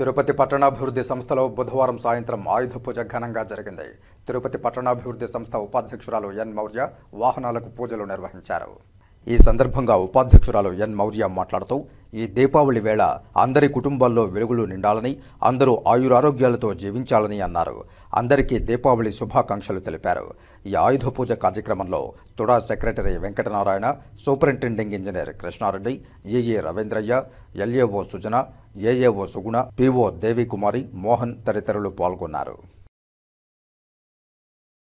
తిరుపతి పట్టణాభివృద్ధి సంస్థలో బుధవారం సాయంత్రం ఆయుధ పూజ ఘనంగా జరిగింది తిరుపతి పట్టణాభివృద్ధి సంస్థ ఉపాధ్యక్షురాలు ఎన్ మౌర్య వాహనాలకు పూజలు నిర్వహించారు ఈ సందర్భంగా ఉపాధ్యక్షురాలు ఎన్ మౌర్య మాట్లాడుతూ ఈ దీపావళి వేళ అందరి కుటుంబాల్లో వెలుగులు నిండాలని అందరూ ఆయురారోగ్యాలతో జీవించాలని అన్నారు అందరికీ దీపావళి శుభాకాంక్షలు తెలిపారు ఈ ఆయుధ పూజ కార్యక్రమంలో TUDA secretary Venkatanarayana superintending engineer Krishna Reddy AA Ravindraiah LAO Sujana AAO Suguna PO Devikumari Mohan తదితరులు పాల్గొన్నారు